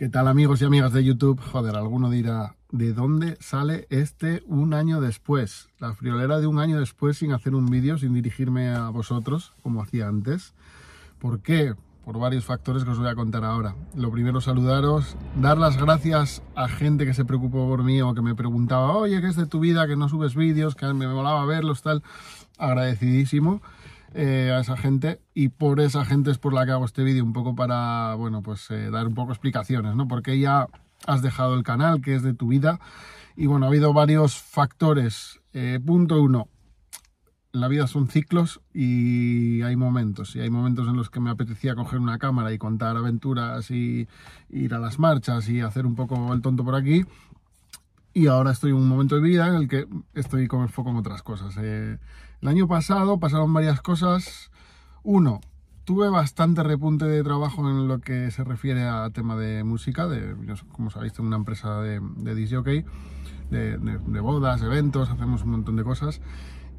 ¿Qué tal amigos y amigas de YouTube? Joder, alguno dirá, ¿de dónde sale este un año después? La friolera de un año después sin hacer un vídeo, sin dirigirme a vosotros, como hacía antes. ¿Por qué? Por varios factores que os voy a contar ahora. Lo primero, saludaros, dar las gracias a gente que se preocupó por mí o que me preguntaba, oye, ¿qué es de tu vida? Que no subes vídeos, que me volaba verlos, tal. Agradecidísimo. Eh, a esa gente y por esa gente es por la que hago este vídeo, un poco para, bueno, pues eh, dar un poco explicaciones, ¿no? Porque ya has dejado el canal, que es de tu vida. Y bueno, ha habido varios factores. Eh, punto uno, la vida son ciclos y hay momentos. Y hay momentos en los que me apetecía coger una cámara y contar aventuras y ir a las marchas y hacer un poco el tonto por aquí y ahora estoy en un momento de vida en el que estoy con el foco en otras cosas. Eh, el año pasado pasaron varias cosas. Uno, tuve bastante repunte de trabajo en lo que se refiere a tema de música, de, como sabéis, tengo una empresa de, de jockey, de, bodas, eventos, hacemos un montón de cosas.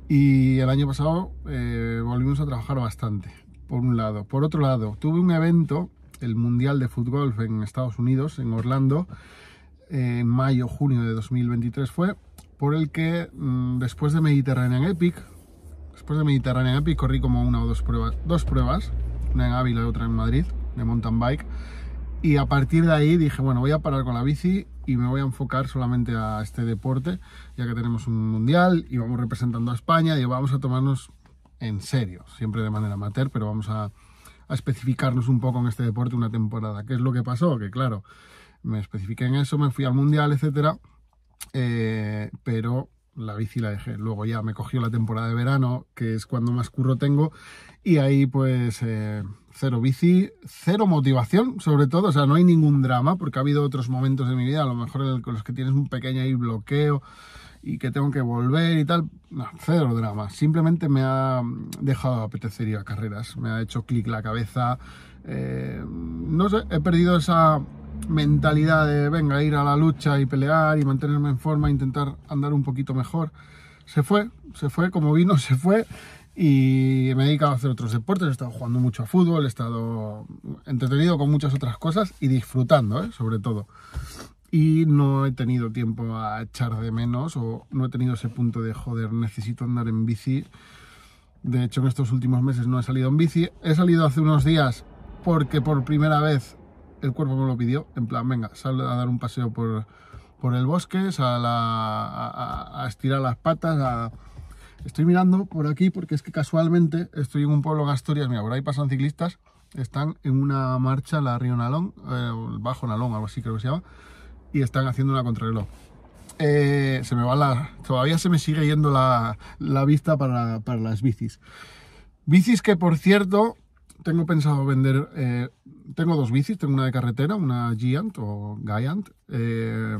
Y el año pasado eh, volvimos a trabajar bastante, por un lado. Por otro lado, tuve un evento, el Mundial de Fútbol en Estados Unidos, en Orlando, en eh, mayo, junio de 2023 fue, por el que mm, después de Mediterranean Epic, después de Mediterranean Epic corrí como una o dos pruebas, dos pruebas, una en Ávila y otra en Madrid, de mountain bike, y a partir de ahí dije, bueno, voy a parar con la bici y me voy a enfocar solamente a este deporte, ya que tenemos un mundial y vamos representando a España y vamos a tomarnos en serio, siempre de manera amateur, pero vamos a, a especificarnos un poco en este deporte una temporada. ¿Qué es lo que pasó? Que claro, me especifiqué en eso, me fui al mundial, etcétera, eh, pero la bici la dejé. Luego ya me cogió la temporada de verano, que es cuando más curro tengo, y ahí pues eh, cero bici, cero motivación, sobre todo, o sea, no hay ningún drama, porque ha habido otros momentos de mi vida, a lo mejor con los que tienes un pequeño ahí bloqueo y que tengo que volver y tal, no, cero drama, simplemente me ha dejado apetecer ir a carreras, me ha hecho clic la cabeza, eh, no sé, he perdido esa mentalidad de, venga, ir a la lucha y pelear y mantenerme en forma, intentar andar un poquito mejor. Se fue, se fue, como vino, se fue y me he dedicado a hacer otros deportes, he estado jugando mucho a fútbol, he estado entretenido con muchas otras cosas y disfrutando, ¿eh? sobre todo. Y no he tenido tiempo a echar de menos o no he tenido ese punto de joder, necesito andar en bici. De hecho, en estos últimos meses no he salido en bici. He salido hace unos días porque por primera vez el cuerpo me lo pidió, en plan, venga, sal a dar un paseo por, por el bosque, a, estirar las patas, Estoy mirando por aquí porque es que casualmente estoy en un pueblo Asturias, mira, por ahí pasan ciclistas, están en una marcha, la Río Nalón, el eh, Bajo Nalón, algo así creo que se llama, y están haciendo una contrarreloj. Eh, se me va la... Todavía se me sigue yendo la, vista para, las bicis. Bicis que, por cierto, tengo pensado vender eh, tengo dos bicis, tengo una de carretera, una Giant o Giant, eh,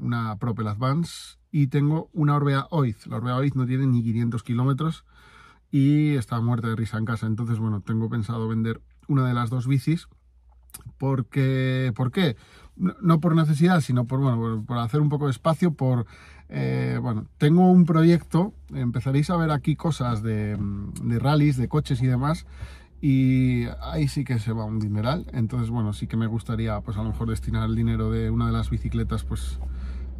una Propel Advance y tengo una Orbea Oiz. La Orbea Oiz no tiene ni 500 kilómetros y está muerta de risa en casa. Entonces, bueno, tengo pensado vender una de las dos bicis porque, ¿por qué? No, por necesidad, sino por, bueno, por, hacer un poco de espacio, por, eh, bueno, tengo un proyecto, empezaréis a ver aquí cosas de, de rallies, de coches y demás, y ahí sí que se va un dineral. Entonces, bueno, sí que me gustaría, pues a lo mejor destinar el dinero de una de las bicicletas, pues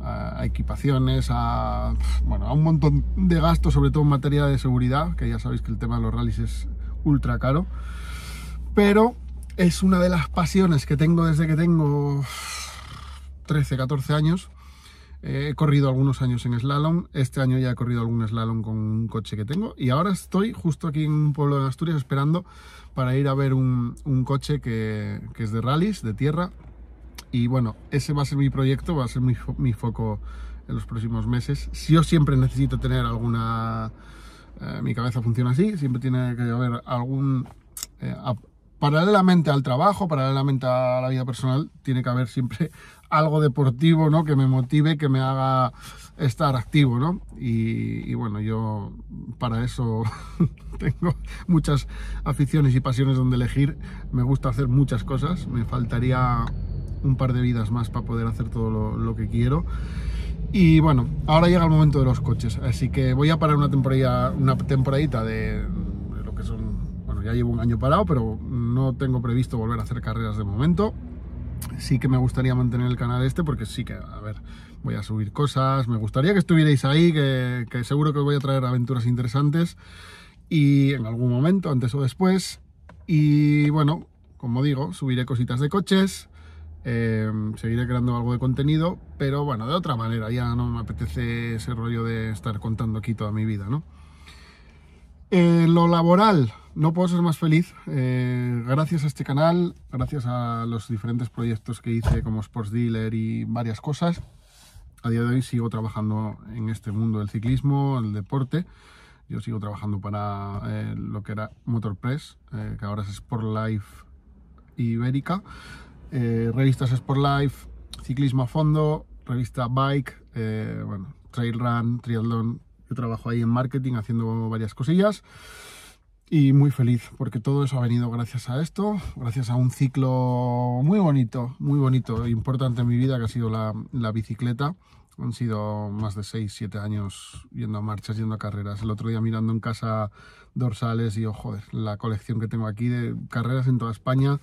a equipaciones, a, a un montón de gastos, sobre todo en materia de seguridad, que ya sabéis que el tema de los rallies es ultra caro. Pero es una de las pasiones que tengo desde que tengo 13, 14 años he corrido algunos años en slalom, este año ya he corrido algún slalom con un coche que tengo y ahora estoy justo aquí en un pueblo de Asturias esperando para ir a ver un, coche que, es de rallies, de tierra y bueno, ese va a ser mi proyecto, va a ser mi, foco en los próximos meses. Si yo siempre necesito tener alguna... Eh, mi cabeza funciona así, siempre tiene que haber algún eh, paralelamente al trabajo, paralelamente a la vida personal, tiene que haber siempre algo deportivo, ¿no? Que me motive, que me haga estar activo, Y, bueno, yo para eso tengo muchas aficiones y pasiones donde elegir. Me gusta hacer muchas cosas. Me faltaría un par de vidas más para poder hacer todo lo, que quiero. Y bueno, ahora llega el momento de los coches, así que voy a parar una temporada, una temporadita de, ya llevo un año parado, pero no tengo previsto volver a hacer carreras de momento. Sí que me gustaría mantener el canal este porque sí que, a ver, voy a subir cosas, me gustaría que estuvierais ahí, que, seguro que os voy a traer aventuras interesantes y en algún momento, antes o después. Y bueno, como digo, subiré cositas de coches, eh, seguiré creando algo de contenido, pero bueno, de otra manera, ya no me apetece ese rollo de estar contando aquí toda mi vida, ¿no? Eh, lo laboral, no puedo ser más feliz. Eh, gracias a este canal, gracias a los diferentes proyectos que hice como Sports Dealer y varias cosas, a día de hoy sigo trabajando en este mundo del ciclismo, el deporte. Yo sigo trabajando para eh, lo que era Motorpress, eh, que ahora es Sportlife Life Ibérica, revistas Sport Ciclismo a Fondo, revista Bike, bueno, Trail Run, Triatlón. Yo trabajo ahí en marketing haciendo varias cosillas y muy feliz porque todo eso ha venido gracias a esto, gracias a un ciclo muy bonito, muy bonito, e importante en mi vida que ha sido la, bicicleta. Han sido más de 6, 7 años yendo a marchas, yendo a carreras. El otro día mirando en casa dorsales y ojo oh, joder, la colección que tengo aquí de carreras en toda España.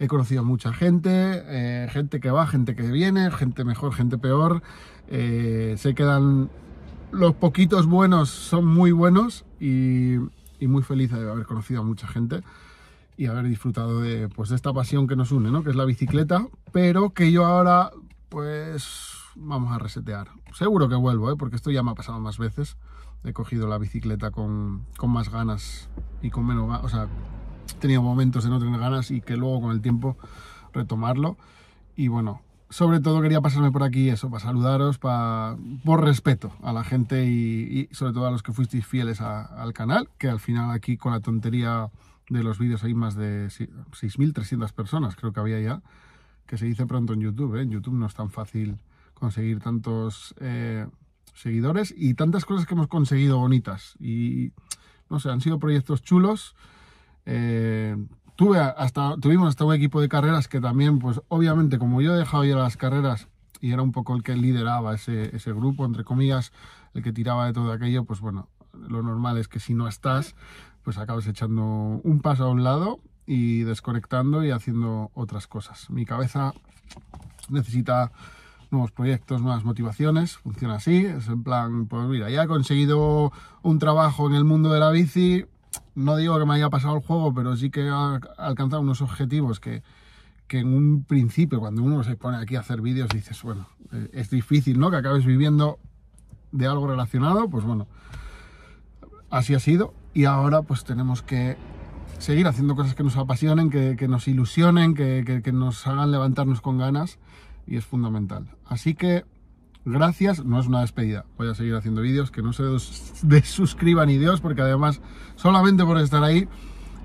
He conocido a mucha gente, eh, gente que va, gente que viene, gente mejor, gente peor. Eh, se quedan los poquitos buenos son muy buenos y, y muy feliz de haber conocido a mucha gente y haber disfrutado de, pues, de esta pasión que nos une, ¿no? que es la bicicleta, pero que yo ahora, pues, vamos a resetear. Seguro que vuelvo, ¿eh? porque esto ya me ha pasado más veces. He cogido la bicicleta con, con más ganas y con menos ganas, o sea, he tenido momentos de no tener ganas y que luego con el tiempo retomarlo. Y bueno, sobre todo quería pasarme por aquí eso, para saludaros, para, por respeto a la gente y, sobre todo a los que fuisteis fieles al canal, que al final aquí con la tontería de los vídeos hay más de 6.300 personas, creo que había ya, que se dice pronto en YouTube, ¿eh? en YouTube no es tan fácil conseguir tantos eh, seguidores y tantas cosas que hemos conseguido bonitas y no sé, han sido proyectos chulos. Eh, hasta, tuvimos hasta un equipo de carreras que también, pues obviamente, como yo he dejado ya las carreras y era un poco el que lideraba ese, ese grupo, entre comillas, el que tiraba de todo aquello, pues bueno, lo normal es que si no estás, pues acabas echando un paso a un lado y desconectando y haciendo otras cosas. Mi cabeza necesita nuevos proyectos, nuevas motivaciones, funciona así, es en plan, pues mira, ya he conseguido un trabajo en el mundo de la bici, no digo que me haya pasado el juego, pero sí que ha alcanzado unos objetivos que, en un principio, cuando uno se pone aquí a hacer vídeos, dices, bueno, eh, es difícil, ¿no? Que acabes viviendo de algo relacionado, pues bueno, así ha sido. Y ahora pues tenemos que seguir haciendo cosas que nos apasionen, que, nos ilusionen, que nos hagan levantarnos con ganas, y es fundamental. Así que gracias, no es una despedida. Voy a seguir haciendo vídeos, que no se desuscriban ni Dios, porque además solamente por estar ahí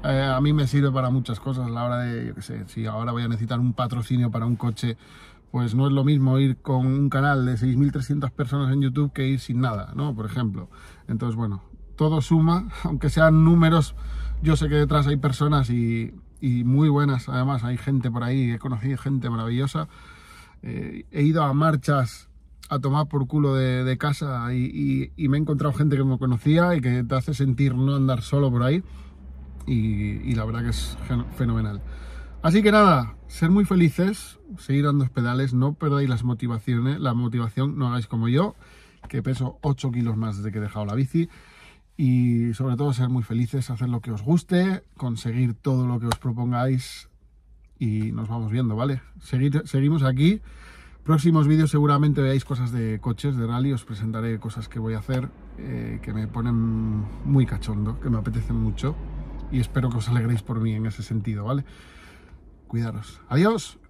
eh, a mí me sirve para muchas cosas. A la hora de, yo qué sé, si ahora voy a necesitar un patrocinio para un coche, pues no es lo mismo ir con un canal de 6.300 personas en YouTube que ir sin nada, ¿no? Por ejemplo. Entonces, bueno, todo suma, aunque sean números, yo sé que detrás hay personas y, muy buenas, además hay gente por ahí, he conocido gente maravillosa. Eh, he ido a marchas a tomar por culo de, casa y, me he encontrado gente que me conocía y que te hace sentir no andar solo por ahí y, la verdad que es fenomenal. Así que nada, ser muy felices, seguir dando pedales, no perdáis las motivaciones, la motivación, no hagáis como yo, que peso 8 kilos más desde que he dejado la bici y sobre todo ser muy felices, hacer lo que os guste, conseguir todo lo que os propongáis y nos vamos viendo, ¿vale? seguimos aquí Próximos vídeos seguramente veáis cosas de coches, de rally, os presentaré cosas que voy a hacer eh, que me ponen muy cachondo, que me apetecen mucho y espero que os alegréis por mí en ese sentido, ¿vale? Cuidaros. Adiós.